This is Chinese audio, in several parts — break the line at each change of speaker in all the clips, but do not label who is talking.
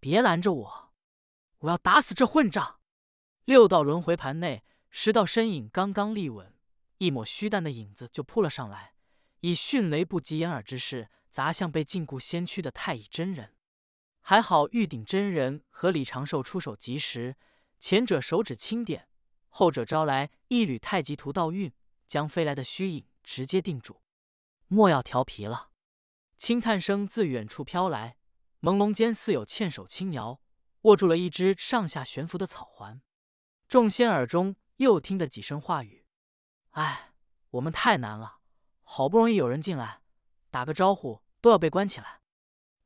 别拦着我！我要打死这混账！六道轮回盘内，十道身影刚刚立稳，一抹虚淡的影子就扑了上来，以迅雷不及掩耳之势砸向被禁锢先躯的太乙真人。还好玉鼎真人和李长寿出手及时，前者手指轻点，后者招来一缕太极图倒运，将飞来的虚影直接定住。莫要调皮了！轻叹声自远处飘来。朦胧间似有纤手轻摇，握住了一只上下悬浮的草环。众仙耳中又听得几声话语：“哎，我们太难了，好不容易有人进来，打个招呼都要被关起来。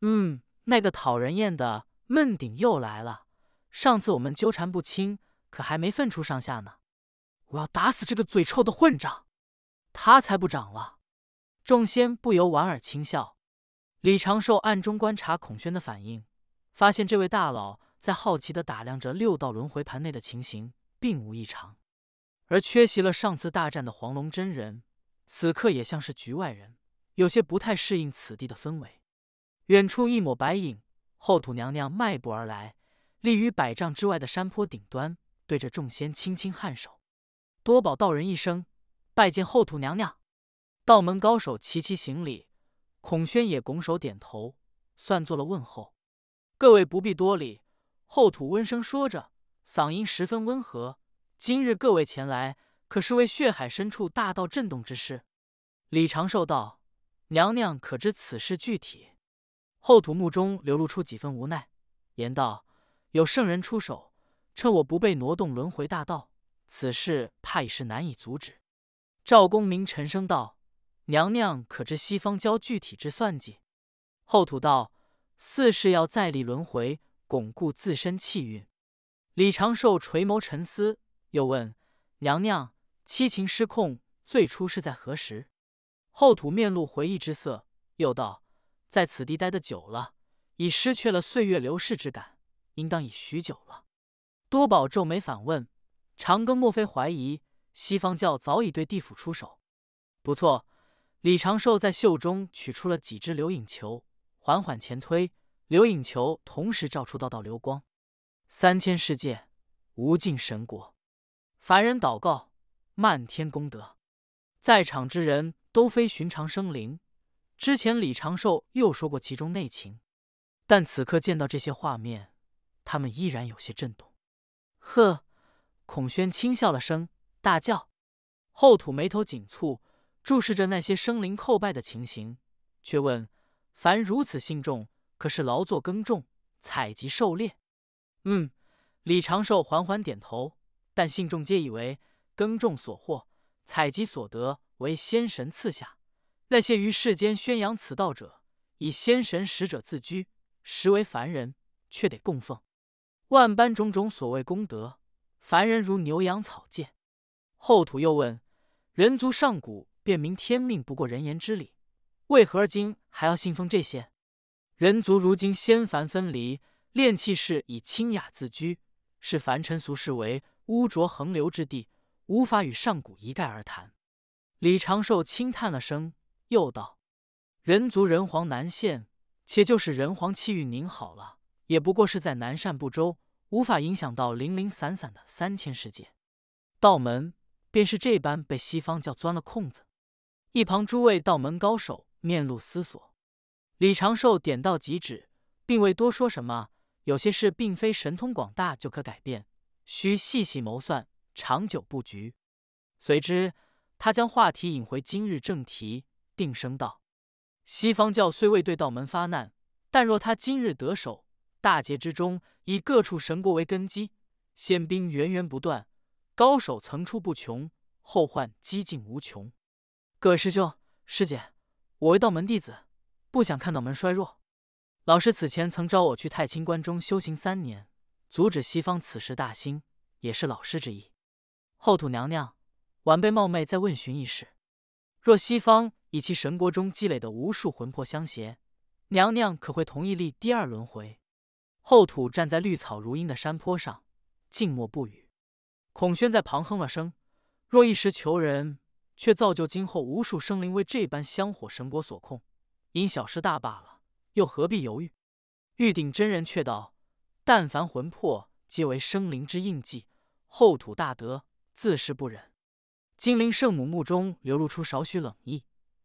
嗯，那个讨人厌的闷顶又来了，上次我们纠缠不清，可还没分出上下呢。我要打死这个嘴臭的混账，他才不长了。”众仙不由莞尔轻笑。李长寿暗中观察孔宣的反应，发现这位大佬在好奇地打量着六道轮回盘内的情形，并无异常。而缺席了上次大战的黄龙真人，此刻也像是局外人，有些不太适应此地的氛围。远处一抹白影，后土娘娘迈步而来，立于百丈之外的山坡顶端，对着众仙轻轻颔首。多宝道人一声：“拜见后土娘娘！”道门高手齐齐行礼。孔宣也拱手点头，算作了问候。各位不必多礼。后土温声说着，嗓音十分温和。今日各位前来，可是为血海深处大道震动之事？李长寿道：“娘娘可知此事具体？”后土目中流露出几分无奈，言道：“有圣人出手，趁我不备挪动轮回大道，此事怕已是难以阻止。”赵公明沉声道。娘娘可知西方教具体之算计？后土道：“四是要再立轮回，巩固自身气运。”李长寿垂眸沉思，又问：“娘娘七情失控最初是在何时？”后土面露回忆之色，又道：“在此地待得久了，已失去了岁月流逝之感，应当已许久了。”多宝皱眉反问：“长庚，莫非怀疑西方教早已对地府出手？”不错。李长寿在袖中取出了几只流影球，缓缓前推，流影球同时照出道道流光。三千世界，无尽神国，凡人祷告，漫天功德。在场之人都非寻常生灵，之前李长寿又说过其中内情，但此刻见到这些画面，他们依然有些震动。呵，孔宣轻笑了声，大叫：“后土，眉头紧蹙。”注视着那些生灵叩拜的情形，却问：“凡如此信众，可是劳作耕种、采集狩猎？”“嗯。”李长寿缓缓点头。但信众皆以为耕种所获、采集所得为仙神赐下。那些于世间宣扬此道者，以仙神使者自居，实为凡人，却得供奉万般种种所谓功德。凡人如牛羊草芥。后土又问：“人族上古？”便明天命不过人言之理，为何而今还要信奉这些？人族如今仙凡分离，炼气士以清雅自居，视凡尘俗世为污浊横流之地，无法与上古一概而谈。李长寿轻叹了声，又道：“人族人皇南陷，且就是人皇气运凝好了，也不过是在南赡不周，无法影响到零零散散的三千世界。道门便是这般被西方教钻了空子。”一旁诸位道门高手面露思索。李长寿点到即止，并未多说什么。有些事并非神通广大就可改变，需细细谋算，长久布局。随之，他将话题引回今日正题，定声道：“西方教虽未对道门发难，但若他今日得手，大劫之中以各处神国为根基，仙兵源源不断，高手层出不穷，后患几近无穷。”各位师兄师姐，我为道门弟子，不想看道门衰弱。老师此前曾招我去太清观中修行三年，阻止西方此时大兴，也是老师之意。后土娘娘，晚辈冒昧再问询一事：若西方以其神国中积累的无数魂魄相携，娘娘可会同意立第二轮回？后土站在绿草如茵的山坡上，静默不语。孔宣在旁哼了声：若一时求人。却造就今后无数生灵为这般香火神果所控，因小失大罢了，又何必犹豫？玉鼎真人却道：“但凡魂魄皆为生灵之印记，厚土大德自是不忍。”金灵圣母目中流露出少许冷意，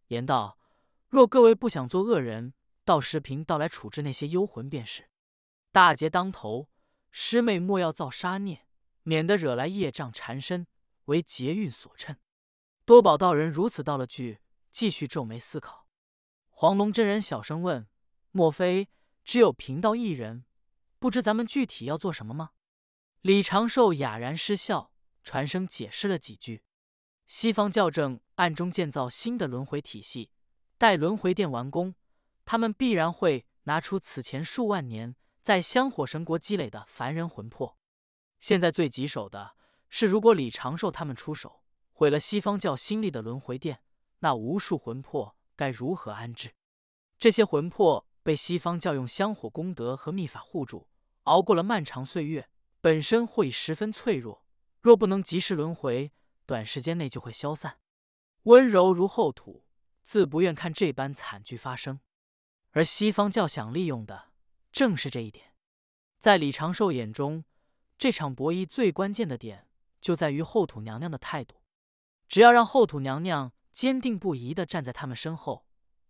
言道：“若各位不想做恶人，到时贫道来处置那些幽魂便是。大劫当头，师妹莫要造杀孽，免得惹来业障缠身，为劫运所趁。”多宝道人如此道了句，继续皱眉思考。黄龙真人小声问：“莫非只有贫道一人？不知咱们具体要做什么吗？”李长寿哑然失笑，传声解释了几句：“西方教正暗中建造新的轮回体系，待轮回殿完工，他们必然会拿出此前数万年在香火神国积累的凡人魂魄。现在最棘手的是，如果李长寿他们出手……”毁了西方教新立的轮回殿，那无数魂魄该如何安置？这些魂魄被西方教用香火功德和秘法护住，熬过了漫长岁月，本身或已十分脆弱。若不能及时轮回，短时间内就会消散。温柔如厚土，自不愿看这般惨剧发生。而西方教想利用的正是这一点。在李长寿眼中，这场博弈最关键的点就在于后土娘娘的态度。只要让后土娘娘坚定不移的站在他们身后，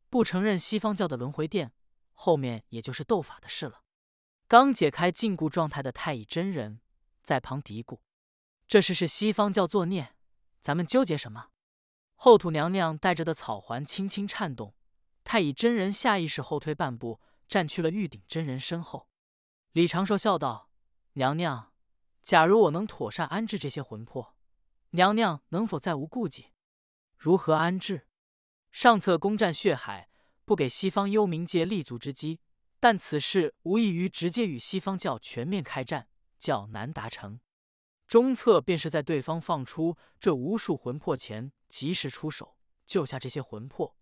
不承认西方教的轮回殿，后面也就是斗法的事了。刚解开禁锢状态的太乙真人，在旁嘀咕：“这事是西方教作孽，咱们纠结什么？”后土娘娘带着的草环轻轻颤动，太乙真人下意识后退半步，站去了玉鼎真人身后。李长寿笑道：“娘娘，假如我能妥善安置这些魂魄。”娘娘能否再无顾忌？如何安置？上策攻占血海，不给西方幽冥界立足之机，但此事无异于直接与西方教全面开战，较难达成。中策便是在对方放出这无数魂魄前，及时出手救下这些魂魄，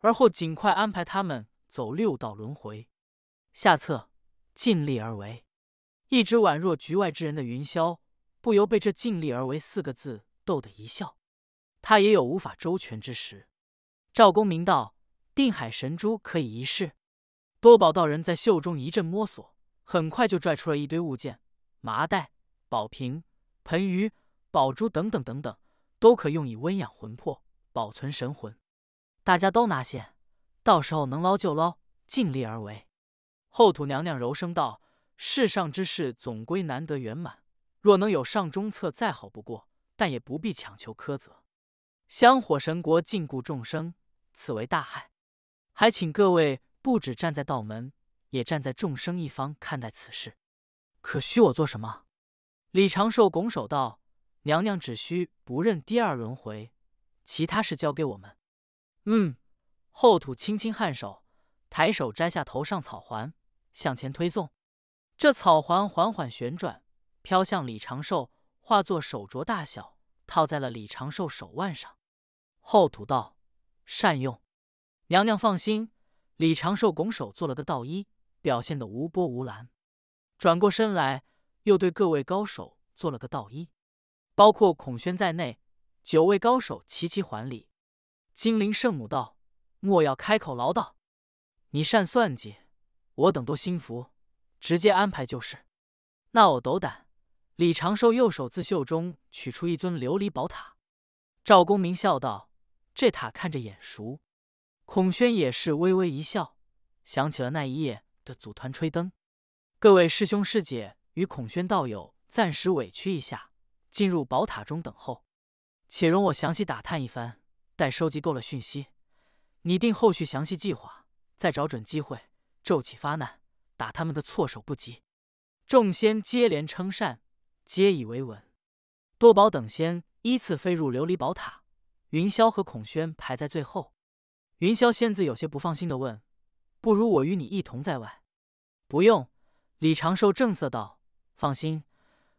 而后尽快安排他们走六道轮回。下策尽力而为，一直宛若局外之人的云霄，不由被这尽力而为四个字。逗得一笑，他也有无法周全之时。赵公明道：“定海神珠可以一试。”多宝道人在袖中一阵摸索，很快就拽出了一堆物件：麻袋、宝瓶、盆鱼、宝珠等等等等，都可用以温养魂魄，保存神魂。大家都拿些，到时候能捞就捞，尽力而为。后土娘娘柔声道：“世上之事总归难得圆满，若能有上中策，再好不过。”但也不必强求苛责，香火神国禁锢众生，此为大害。还请各位不止站在道门，也站在众生一方看待此事。可需我做什么？李长寿拱手道：“娘娘只需不认第二轮回，其他事交给我们。”嗯，后土轻轻颔首，抬手摘下头上草环，向前推送。这草环缓缓旋转，飘向李长寿。化作手镯大小，套在了李长寿手腕上。厚土道：“善用，娘娘放心。”李长寿拱手做了个道揖，表现的无波无澜。转过身来，又对各位高手做了个道揖，包括孔宣在内，九位高手齐齐还礼。金陵圣母道：“莫要开口唠叨，你善算计，我等都心服，直接安排就是。”那我斗胆。李长寿右手自袖中取出一尊琉璃宝塔，赵公明笑道：“这塔看着眼熟。”孔宣也是微微一笑，想起了那一夜的组团吹灯。各位师兄师姐与孔宣道友暂时委屈一下，进入宝塔中等候，且容我详细打探一番，待收集够了讯息，拟定后续详细计划，再找准机会骤起发难，打他们的措手不及。众仙接连称善。皆以为稳，多宝等仙依次飞入琉璃宝塔，云霄和孔宣排在最后。云霄仙子有些不放心的问：“不如我与你一同在外？”“不用。”李长寿正色道，“放心，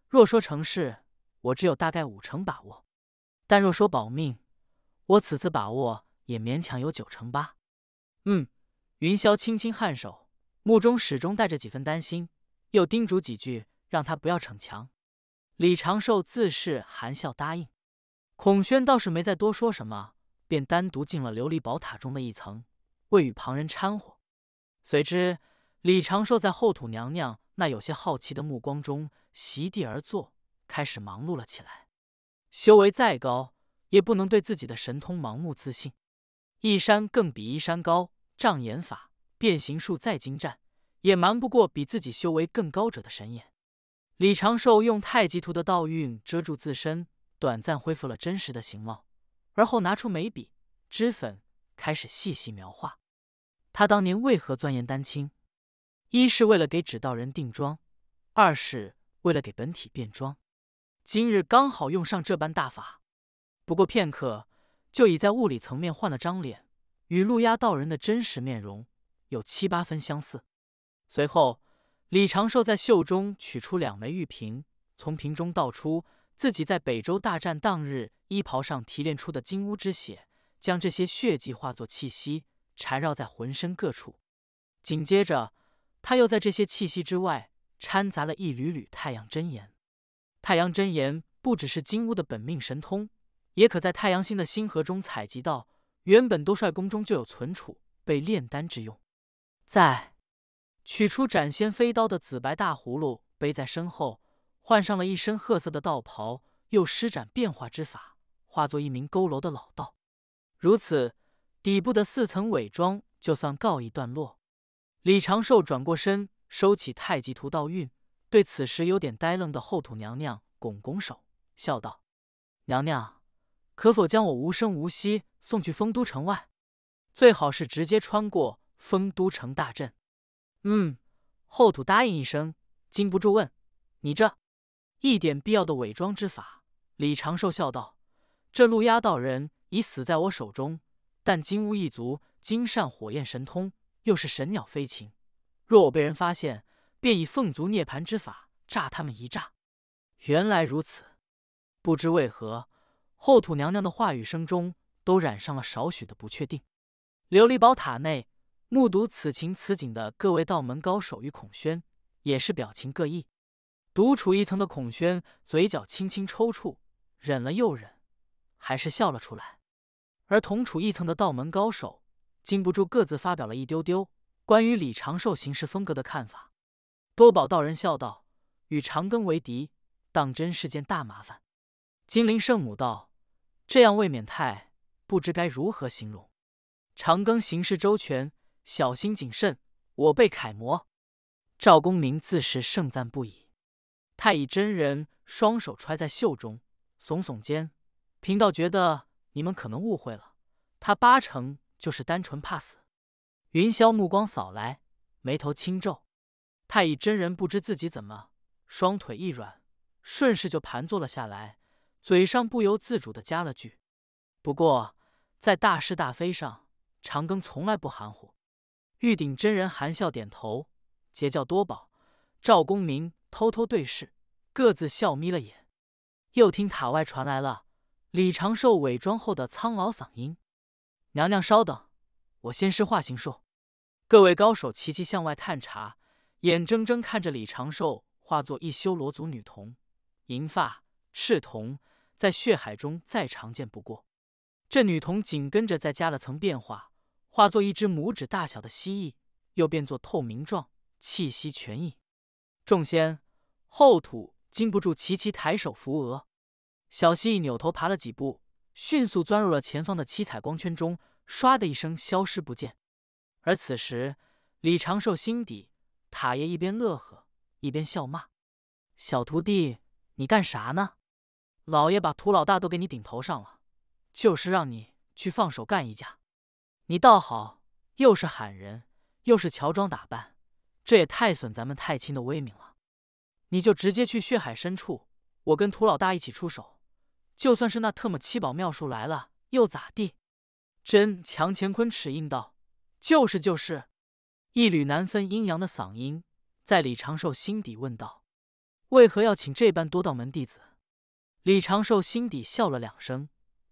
若说成事，我只有大概五成把握；但若说保命，我此次把握也勉强有九成八。”“嗯。”云霄轻轻颔首，目中始终带着几分担心，又叮嘱几句，让他不要逞强。李长寿自是含笑答应，孔宣倒是没再多说什么，便单独进了琉璃宝塔中的一层，未与旁人掺和。随之，李长寿在后土娘娘那有些好奇的目光中，席地而坐，开始忙碌了起来。修为再高，也不能对自己的神通盲目自信。一山更比一山高，障眼法、变形术再精湛，也瞒不过比自己修为更高者的神眼。李长寿用太极图的道韵遮住自身，短暂恢复了真实的形貌，而后拿出眉笔、脂粉，开始细细描画。他当年为何钻研丹青？一是为了给指道人定妆，二是为了给本体变装。今日刚好用上这般大法，不过片刻，就已在物理层面换了张脸，与路压道人的真实面容有七八分相似。随后。李长寿在袖中取出两枚玉瓶，从瓶中倒出自己在北周大战当日衣袍上提炼出的金乌之血，将这些血迹化作气息缠绕在浑身各处。紧接着，他又在这些气息之外掺杂了一缕缕太阳真言。太阳真言不只是金乌的本命神通，也可在太阳星的星河中采集到。原本多帅宫中就有存储，被炼丹之用。在。取出斩仙飞刀的紫白大葫芦，背在身后，换上了一身褐色的道袍，又施展变化之法，化作一名佝偻的老道。如此，底部的四层伪装就算告一段落。李长寿转过身，收起太极图道韵，对此时有点呆愣的后土娘娘拱拱手，笑道：“娘娘，可否将我无声无息送去丰都城外？最好是直接穿过丰都城大阵。”嗯，后土答应一声，禁不住问：“你这一点必要的伪装之法？”李长寿笑道：“这陆压道人已死在我手中，但金乌一族金扇火焰神通，又是神鸟飞禽，若我被人发现，便以凤族涅槃之法炸他们一炸。”原来如此，不知为何，后土娘娘的话语声中都染上了少许的不确定。琉璃宝塔内。目睹此情此景的各位道门高手与孔宣也是表情各异。独处一层的孔宣嘴角轻轻抽搐，忍了又忍，还是笑了出来。而同处一层的道门高手禁不住各自发表了一丢丢关于李长寿行事风格的看法。多宝道人笑道：“与长庚为敌，当真是件大麻烦。”金灵圣母道：“这样未免太……不知该如何形容。”长庚行事周全。小心谨慎，我辈楷模。赵公明自是盛赞不已。太乙真人双手揣在袖中，耸耸肩：“贫道觉得你们可能误会了，他八成就是单纯怕死。”云霄目光扫来，眉头轻皱。太乙真人不知自己怎么，双腿一软，顺势就盘坐了下来，嘴上不由自主的加了句：“不过，在大是大非上，长庚从来不含糊。”玉鼎真人含笑点头，结教多宝、赵公明偷偷对视，各自笑眯了眼。又听塔外传来了李长寿伪装后的苍老嗓音：“娘娘稍等，我先施化形术。”各位高手齐齐向外探查，眼睁睁看着李长寿化作一修罗族女童，银发赤瞳，在血海中再常见不过。这女童紧跟着再加了层变化。化作一只拇指大小的蜥蜴，又变作透明状，气息全隐。众仙、厚土禁不住齐齐抬手扶额。小蜥蜴扭头爬了几步，迅速钻入了前方的七彩光圈中，唰的一声消失不见。而此时，李长寿心底，塔爷一边乐呵，一边笑骂：“小徒弟，你干啥呢？老爷把土老大都给你顶头上了，就是让你去放手干一架。”你倒好，又是喊人，又是乔装打扮，这也太损咱们太清的威名了。你就直接去血海深处，我跟涂老大一起出手。就算是那特么七宝妙术来了又咋地？真强乾坤尺应道，就是就是。一缕难分阴阳的嗓音在李长寿心底问道：为何要请这般多道门弟子？李长寿心底笑了两声，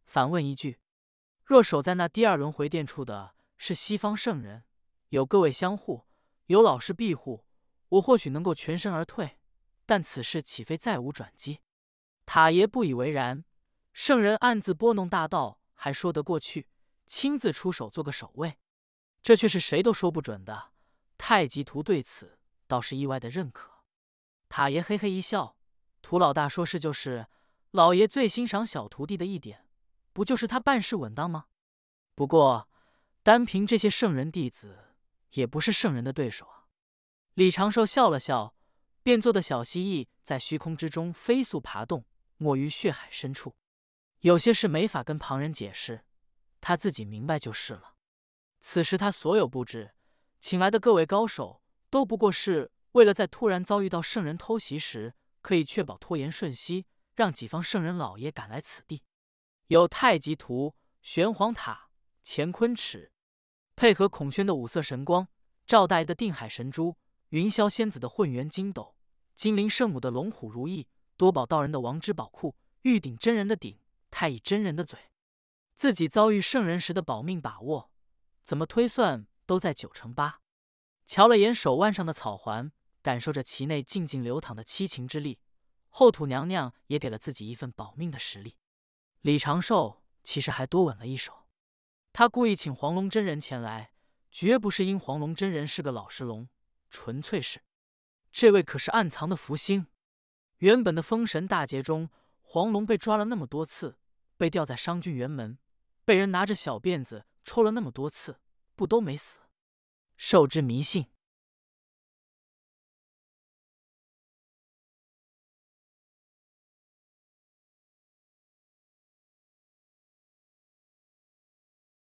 反问一句。若守在那第二轮回殿处的是西方圣人，有各位相护，有老师庇护，我或许能够全身而退。但此事岂非再无转机？塔爷不以为然。圣人暗自拨弄大道，还说得过去；亲自出手做个守卫，这却是谁都说不准的。太极图对此倒是意外的认可。塔爷嘿嘿一笑：“图老大说是就是，老爷最欣赏小徒弟的一点。”不就是他办事稳当吗？不过单凭这些圣人弟子也不是圣人的对手啊！李长寿笑了笑，变坐的小蜥蜴在虚空之中飞速爬动，没于血海深处。有些事没法跟旁人解释，他自己明白就是了。此时他所有布置，请来的各位高手，都不过是为了在突然遭遇到圣人偷袭时，可以确保拖延瞬息，让己方圣人老爷赶来此地。有太极图、玄黄塔、乾坤尺，配合孔宣的五色神光，赵大爷的定海神珠，云霄仙子的混元金斗，金陵圣母的龙虎如意，多宝道人的王之宝库，玉鼎真人的鼎，太乙真人的嘴。自己遭遇圣人时的保命把握，怎么推算都在九成八。瞧了眼手腕上的草环，感受着其内静静流淌的七情之力，后土娘娘也给了自己一份保命的实力。李长寿其实还多稳了一手，他故意请黄龙真人前来，绝不是因黄龙真人是个老实龙，纯粹是，这位可是暗藏的福星。原本的封神大劫中，黄龙被抓了那么多次，被吊在商君辕门，被人拿着小辫子抽了那么多次，不都没死？受之迷信。